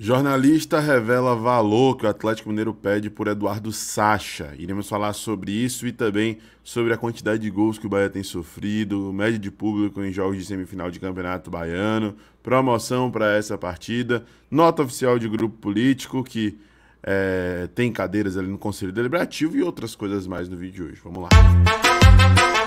Jornalista revela valor que o Atlético Mineiro pede por Eduardo Sacha. Iremos falar sobre isso e também sobre a quantidade de gols que o Bahia tem sofrido, média de público em jogos de semifinal de Campeonato Baiano, promoção para essa partida, nota oficial de grupo político que é, tem cadeiras ali no Conselho Deliberativo e outras coisas mais no vídeo de hoje. Vamos lá. Música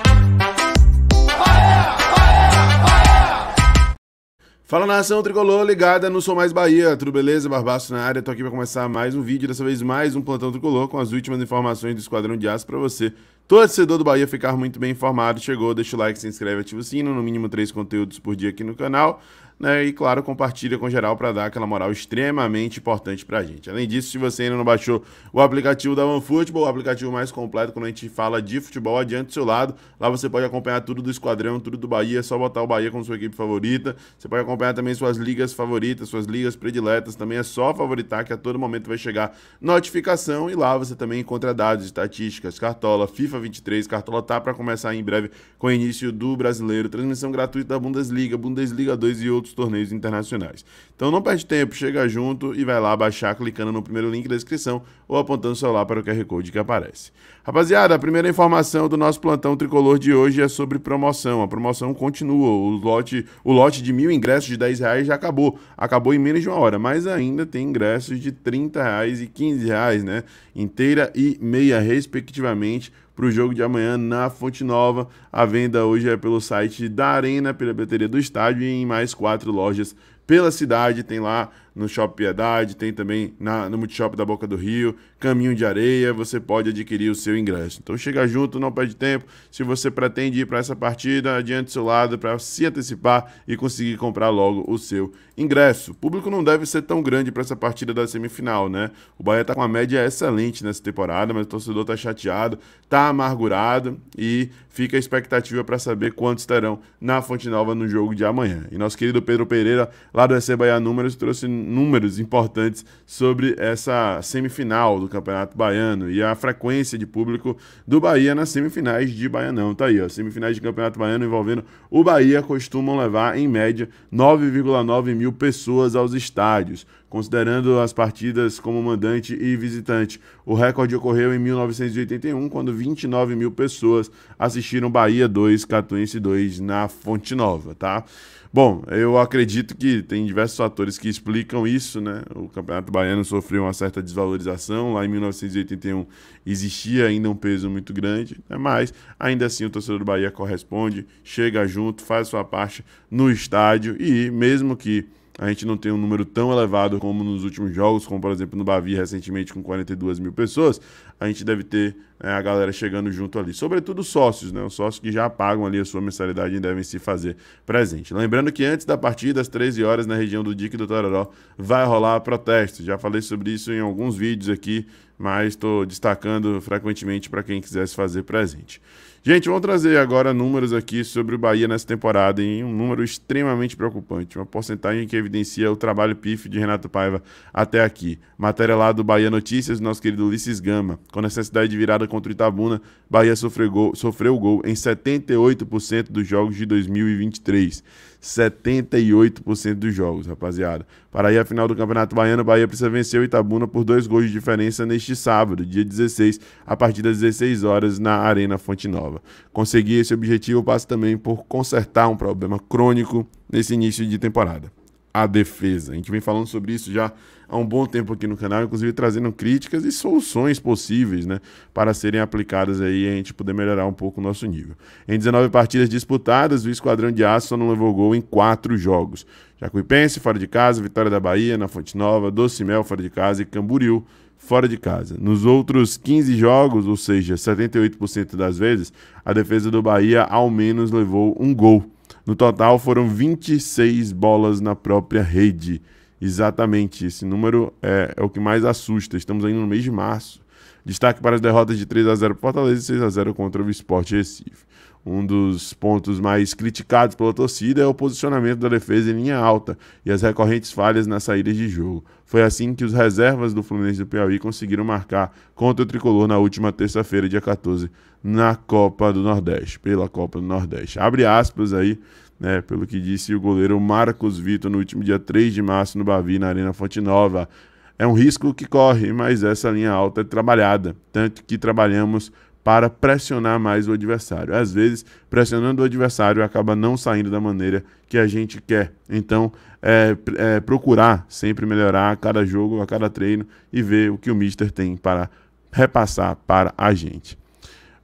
Fala nação tricolor ligada no Sou Mais Bahia, tudo beleza? Barbaço na área, tô aqui para começar mais um vídeo, dessa vez mais um plantão tricolor com as últimas informações do Esquadrão de Aço para você, torcedor do Bahia, ficar muito bem informado. Chegou, deixa o like, se inscreve, ativa o sino, no mínimo três conteúdos por dia aqui no canal né? E claro, compartilha com geral para dar aquela moral extremamente importante para a gente. Além disso, se você ainda não baixou o aplicativo da OneFootball, o aplicativo mais completo quando a gente fala de futebol, adiante do seu lado. Lá você pode acompanhar tudo do esquadrão, tudo do Bahia, é só botar o Bahia como sua equipe favorita. Você pode acompanhar também suas ligas favoritas, suas ligas prediletas, também é só favoritar que a todo momento vai chegar notificação e lá você também encontra dados, estatísticas, cartola, FIFA 23, cartola tá para começar em breve com o início do brasileiro, transmissão gratuita da Bundesliga, Bundesliga 2 e outros outros torneios internacionais. Então não perde tempo, chega junto e vai lá baixar clicando no primeiro link da descrição ou apontando o celular para o QR Code que aparece. Rapaziada, a primeira informação do nosso plantão tricolor de hoje é sobre promoção. A promoção continua, o lote, o lote de mil ingressos de 10 reais já acabou. Acabou em menos de uma hora, mas ainda tem ingressos de 30 reais e 15 reais, né? Inteira e meia, respectivamente para o jogo de amanhã na Fonte Nova. A venda hoje é pelo site da Arena, pela bilheteria do estádio e em mais quatro lojas pela cidade. Tem lá no shopping Piedade, tem também na, no Multishop da Boca do Rio, Caminho de Areia, você pode adquirir o seu ingresso. Então chega junto, não perde tempo. Se você pretende ir para essa partida, adiante seu lado para se antecipar e conseguir comprar logo o seu ingresso. O público não deve ser tão grande para essa partida da semifinal, né? O Bahia está com uma média excelente nessa temporada, mas o torcedor está chateado, está amargurado e fica a expectativa para saber quantos estarão na Fonte Nova no jogo de amanhã. E nosso querido Pedro Pereira, lá do EC Bahia Números, trouxe números importantes sobre essa semifinal do Campeonato Baiano e a frequência de público do Bahia nas semifinais de Baianão. Tá aí, ó, semifinais de Campeonato Baiano envolvendo o Bahia costumam levar, em média, 9,9 mil pessoas aos estádios considerando as partidas como mandante e visitante. O recorde ocorreu em 1981, quando 29 mil pessoas assistiram Bahia 2, Catuense 2 na Fonte Nova, tá? Bom, eu acredito que tem diversos fatores que explicam isso, né? O Campeonato Baiano sofreu uma certa desvalorização. Lá em 1981 existia ainda um peso muito grande, né? mas ainda assim o torcedor do Bahia corresponde, chega junto, faz sua parte no estádio e mesmo que a gente não tem um número tão elevado como nos últimos jogos, como por exemplo no Bavi recentemente com 42 mil pessoas, a gente deve ter é, a galera chegando junto ali. Sobretudo sócios, né? Os sócios que já pagam ali a sua mensalidade e devem se fazer presente. Lembrando que antes da partida, às 13 horas, na região do Dique do Tororó, vai rolar protesto. Já falei sobre isso em alguns vídeos aqui, mas estou destacando frequentemente para quem quisesse fazer presente. Gente, vamos trazer agora números aqui sobre o Bahia nessa temporada, em um número extremamente preocupante, uma porcentagem que evidencia o trabalho pif de Renato Paiva até aqui. Matéria lá do Bahia Notícias, nosso querido Ulisses Gama. Com necessidade de virada contra o Itabuna, Bahia sofreu gol, sofreu gol em 78% dos jogos de 2023. 78% dos jogos, rapaziada. Para ir à final do Campeonato Baiano, Bahia precisa vencer o Itabuna por dois gols de diferença neste sábado, dia 16, a partir das 16 horas, na Arena Fonte Nova nova. Conseguir esse objetivo passa também por consertar um problema crônico nesse início de temporada. A defesa. A gente vem falando sobre isso já há um bom tempo aqui no canal, inclusive trazendo críticas e soluções possíveis, né, para serem aplicadas aí e a gente poder melhorar um pouco o nosso nível. Em 19 partidas disputadas, o Esquadrão de Aço só não levou gol em 4 jogos. Jacuipense fora de casa, Vitória da Bahia na Fonte Nova, Docimel fora de casa e Camboriú fora de casa. Nos outros 15 jogos, ou seja, 78% das vezes, a defesa do Bahia ao menos levou um gol. No total foram 26 bolas na própria rede. Exatamente, esse número é, é o que mais assusta. Estamos ainda no mês de março. Destaque para as derrotas de 3 a 0 para Fortaleza e 6 a 0 contra o Sport Recife. Um dos pontos mais criticados pela torcida é o posicionamento da defesa em linha alta e as recorrentes falhas nas saídas de jogo. Foi assim que os reservas do Fluminense do Piauí conseguiram marcar contra o Tricolor na última terça-feira, dia 14, na Copa do Nordeste, pela Copa do Nordeste. Abre aspas aí, né, pelo que disse o goleiro Marcos Vitor no último dia 3 de março no Bavi, na Arena Fonte Nova. É um risco que corre, mas essa linha alta é trabalhada, tanto que trabalhamos para pressionar mais o adversário. Às vezes, pressionando o adversário acaba não saindo da maneira que a gente quer. Então, é, é, procurar sempre melhorar a cada jogo, a cada treino e ver o que o Mister tem para repassar para a gente.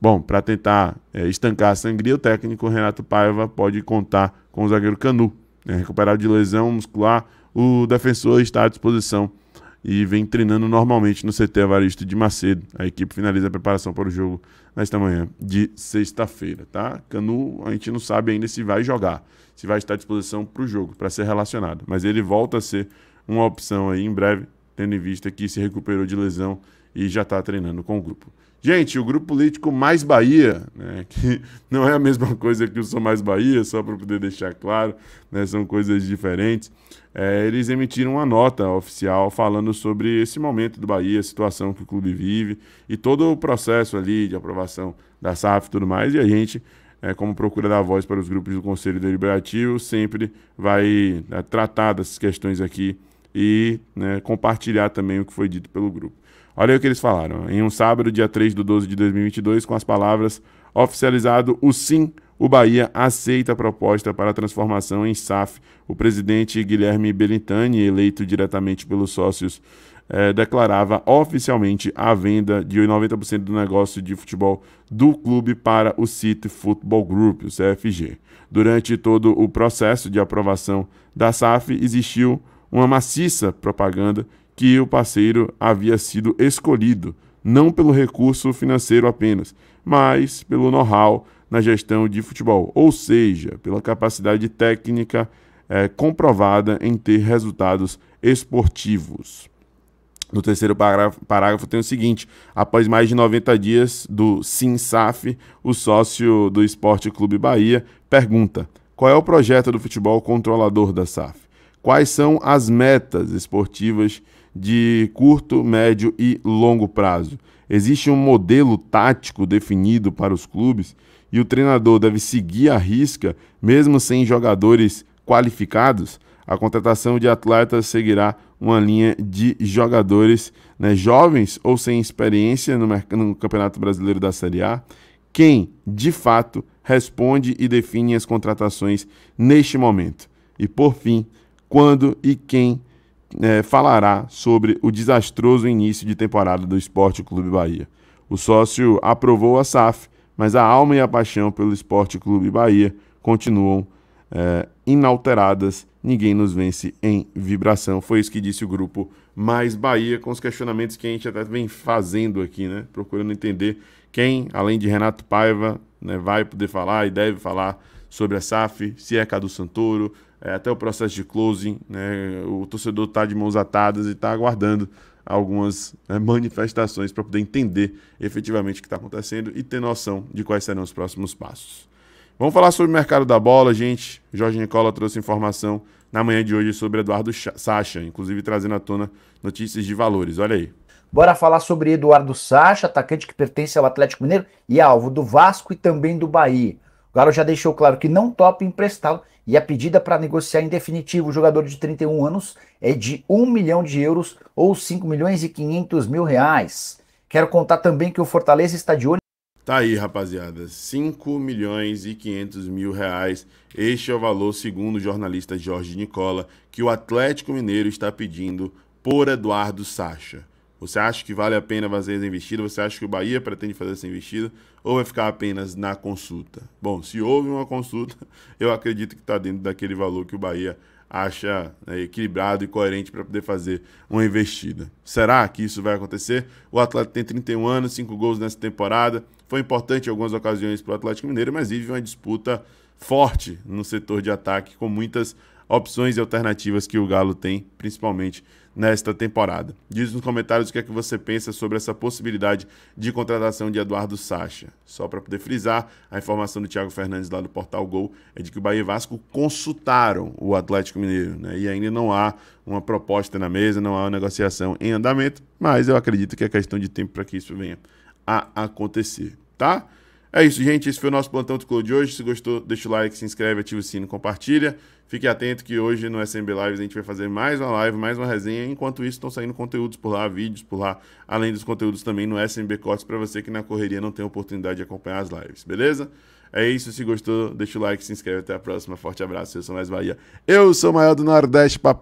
Bom, para tentar é, estancar a sangria, o técnico Renato Paiva pode contar com o zagueiro Canu, né, recuperado de lesão muscular. O defensor está à disposição e vem treinando normalmente no CT Avaristo de Macedo. A equipe finaliza a preparação para o jogo nesta manhã de sexta-feira, tá? Canu, a gente não sabe ainda se vai jogar, se vai estar à disposição para o jogo, para ser relacionado, mas ele volta a ser uma opção aí em breve, tendo em vista que se recuperou de lesão e já está treinando com o grupo. Gente, o grupo político Mais Bahia, né, que não é a mesma coisa que o Sou Mais Bahia, só para poder deixar claro, né, são coisas diferentes. É, eles emitiram uma nota oficial falando sobre esse momento do Bahia, a situação que o clube vive e todo o processo ali de aprovação da SAF e tudo mais. E a gente, é, como procura dar voz para os grupos do Conselho Deliberativo, sempre vai é, tratar dessas questões aqui e né, compartilhar também o que foi dito pelo grupo. Olha aí o que eles falaram. Em um sábado, dia 3 de 12 de 2022, com as palavras oficializado o sim, o Bahia aceita a proposta para a transformação em SAF. O presidente Guilherme Belintani, eleito diretamente pelos sócios, eh, declarava oficialmente a venda de 90% do negócio de futebol do clube para o City Football Group, o CFG. Durante todo o processo de aprovação da SAF, existiu uma maciça propaganda que o parceiro havia sido escolhido, não pelo recurso financeiro apenas, mas pelo know-how na gestão de futebol, ou seja, pela capacidade técnica é, comprovada em ter resultados esportivos. No terceiro parágrafo, parágrafo, tem o seguinte: após mais de 90 dias do SINSAF, o sócio do Esporte Clube Bahia pergunta: qual é o projeto do futebol controlador da SAF? Quais são as metas esportivas de curto, médio e longo prazo. Existe um modelo tático definido para os clubes e o treinador deve seguir a risca, mesmo sem jogadores qualificados. A contratação de atletas seguirá uma linha de jogadores né, jovens ou sem experiência no, no Campeonato Brasileiro da Série A. Quem, de fato, responde e define as contratações neste momento. E, por fim, quando e quem é, falará sobre o desastroso início de temporada do Esporte Clube Bahia. O sócio aprovou a SAF, mas a alma e a paixão pelo Esporte Clube Bahia continuam é, inalteradas. Ninguém nos vence em vibração. Foi isso que disse o grupo Mais Bahia, com os questionamentos que a gente até vem fazendo aqui, né? Procurando entender quem, além de Renato Paiva, né, vai poder falar e deve falar sobre a SAF, se é Cadu Santoro, é, até o processo de closing. Né? O torcedor está de mãos atadas e está aguardando algumas né, manifestações para poder entender efetivamente o que está acontecendo e ter noção de quais serão os próximos passos. Vamos falar sobre o mercado da bola, gente. Jorge Nicola trouxe informação na manhã de hoje sobre Eduardo Sacha, inclusive trazendo à tona notícias de valores. Olha aí. Bora falar sobre Eduardo Sacha, atacante que pertence ao Atlético Mineiro e alvo do Vasco e também do Bahia. Galo já deixou claro que não topa emprestá-lo e a é pedida para negociar em definitivo o jogador de 31 anos é de 1 milhão de euros ou 5 milhões e 500 mil reais. Quero contar também que o Fortaleza está de olho. Tá aí, rapaziada. 5 milhões e 500 mil reais. Este é o valor, segundo o jornalista Jorge Nicola, que o Atlético Mineiro está pedindo por Eduardo Sacha. Você acha que vale a pena fazer essa investida? Você acha que o Bahia pretende fazer essa investida? Ou vai ficar apenas na consulta? Bom, se houve uma consulta, eu acredito que está dentro daquele valor que o Bahia acha né, equilibrado e coerente para poder fazer uma investida. Será que isso vai acontecer? O Atlético tem 31 anos, 5 gols nessa temporada. Foi importante em algumas ocasiões para o Atlético Mineiro, mas vive uma disputa forte no setor de ataque, com muitas opções e alternativas que o Galo tem, principalmente nesta temporada. Diz nos comentários o que é que você pensa sobre essa possibilidade de contratação de Eduardo Sacha. Só para poder frisar, a informação do Thiago Fernandes lá do Portal Gol é de que o Bahia e Vasco consultaram o Atlético Mineiro, né? E ainda não há uma proposta na mesa, não há uma negociação em andamento, mas eu acredito que é questão de tempo para que isso venha a acontecer, tá? É isso, gente. Esse foi o nosso Plantão Tricolor de hoje. Se gostou, deixa o like, se inscreve, ativa o sino, compartilha. Fique atento que hoje no SMB Lives a gente vai fazer mais uma live, mais uma resenha. Enquanto isso, estão saindo conteúdos por lá, vídeos por lá, além dos conteúdos também no SMB Cortes para você que na correria não tem oportunidade de acompanhar as lives, beleza? É isso. Se gostou, deixa o like, se inscreve. Até a próxima. Forte abraço. Eu sou mais Bahia. Eu sou o maior do Nordeste, papai.